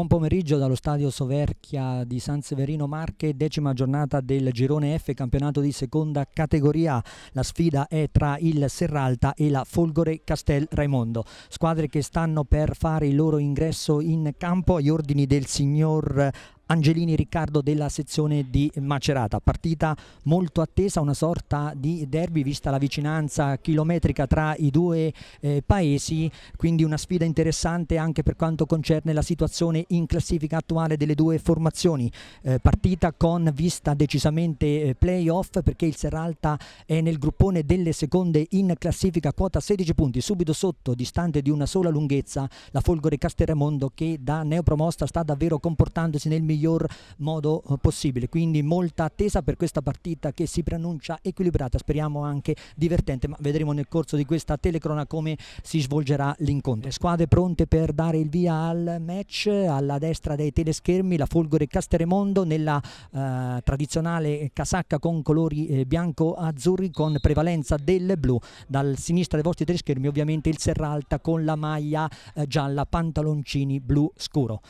Buon pomeriggio dallo stadio Soverchia di San Severino Marche, decima giornata del girone F, campionato di seconda categoria. La sfida è tra il Serralta e la Folgore Castel Raimondo, squadre che stanno per fare il loro ingresso in campo agli ordini del signor Angelini Riccardo della sezione di Macerata. Partita molto attesa, una sorta di derby vista la vicinanza chilometrica tra i due eh, paesi, quindi una sfida interessante anche per quanto concerne la situazione in classifica attuale delle due formazioni. Eh, partita con vista decisamente eh, playoff perché il Serralta è nel gruppone delle seconde in classifica quota 16 punti, subito sotto, distante di una sola lunghezza, la Folgore Casteremondo che da neopromosta sta davvero comportandosi nel migliore miglior modo eh, possibile. Quindi molta attesa per questa partita che si preannuncia equilibrata, speriamo anche divertente, ma vedremo nel corso di questa telecrona come si svolgerà l'incontro. Le squadre pronte per dare il via al match, alla destra dei teleschermi la Folgore Casteremondo nella eh, tradizionale casacca con colori eh, bianco-azzurri con prevalenza del blu, dal sinistra dei vostri teleschermi ovviamente il Serralta con la maglia eh, gialla, pantaloncini blu scuro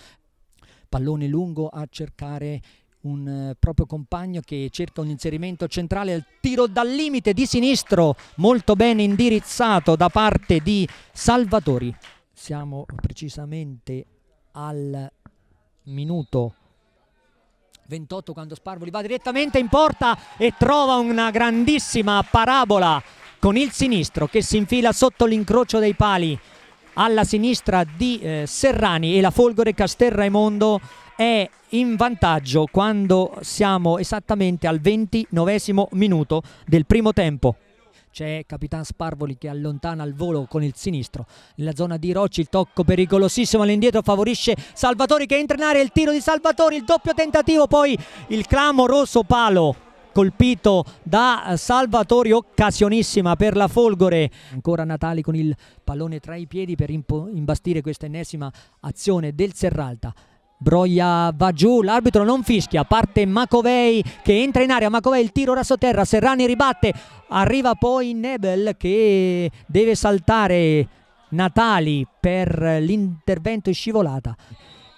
pallone lungo a cercare un eh, proprio compagno che cerca un inserimento centrale al tiro dal limite di sinistro molto ben indirizzato da parte di Salvatori siamo precisamente al minuto 28 quando Sparvoli va direttamente in porta e trova una grandissima parabola con il sinistro che si infila sotto l'incrocio dei pali alla sinistra di eh, Serrani e la Folgore Castel Raimondo è in vantaggio quando siamo esattamente al 29 minuto del primo tempo. C'è Capitan Sparvoli che allontana il volo con il sinistro. Nella zona di Rocci il tocco pericolosissimo all'indietro favorisce Salvatori che entra in area, il tiro di Salvatori, il doppio tentativo, poi il clamoroso palo colpito da Salvatori, occasionissima per la Folgore. Ancora Natali con il pallone tra i piedi per imbastire questa ennesima azione del Serralta. Broia va giù, l'arbitro non fischia, parte Macovei che entra in area, Macovei il tiro da sotterra, Serrani ribatte, arriva poi Nebel che deve saltare Natali per l'intervento in scivolata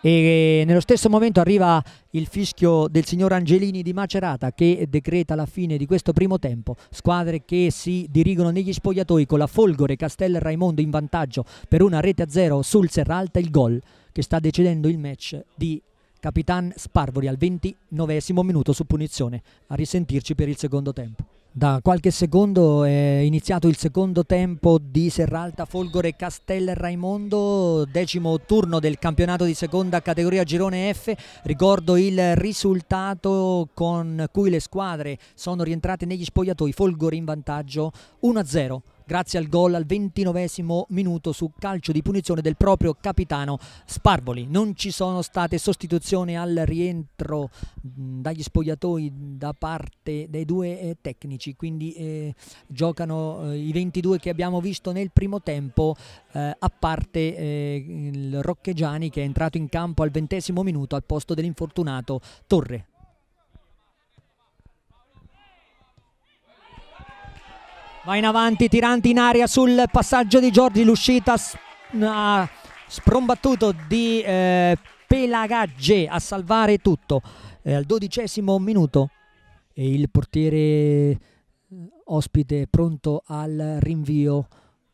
e eh, nello stesso momento arriva il fischio del signor Angelini di Macerata che decreta la fine di questo primo tempo. Squadre che si dirigono negli spogliatoi con la Folgore Castel Raimondo in vantaggio per una rete a zero sul Serralta, il gol che sta decidendo il match di Capitan Sparvoli al 29 minuto su punizione. A risentirci per il secondo tempo. Da qualche secondo è iniziato il secondo tempo di Serralta Folgore Castel Raimondo, decimo turno del campionato di seconda categoria Girone F. Ricordo il risultato con cui le squadre sono rientrate negli spogliatoi. Folgore in vantaggio 1-0 grazie al gol al 29 minuto su calcio di punizione del proprio capitano Sparvoli. Non ci sono state sostituzioni al rientro mm, dagli spogliatoi da parte dei due eh, tecnici, quindi eh, giocano eh, i 22 che abbiamo visto nel primo tempo, eh, a parte eh, il Rocchegiani che è entrato in campo al ventesimo minuto al posto dell'infortunato Torre. Va in avanti tirante in aria sul passaggio di Giorgi, l'uscita ha sprombattuto di eh, Pelagagge a salvare tutto. Eh, al dodicesimo minuto e il portiere eh, ospite pronto al rinvio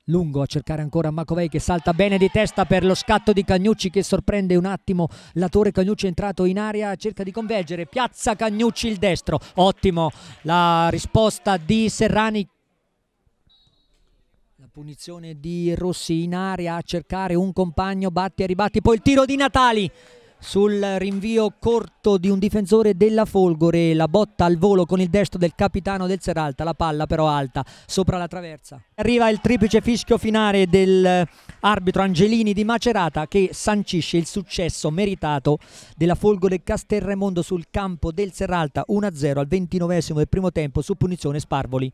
lungo a cercare ancora Macovei che salta bene di testa per lo scatto di Cagnucci che sorprende un attimo l'attore Cagnucci è entrato in aria cerca di convergere piazza Cagnucci il destro ottimo la risposta di Serrani Punizione di Rossi in aria a cercare un compagno, batti e ribatti, poi il tiro di Natali sul rinvio corto di un difensore della Folgore, la botta al volo con il destro del capitano del Seralta, la palla però alta sopra la traversa. Arriva il triplice fischio finale dell'arbitro Angelini di Macerata che sancisce il successo meritato della Folgore Castelremondo sul campo del Seralta 1-0 al ventinovesimo del primo tempo su punizione Sparvoli.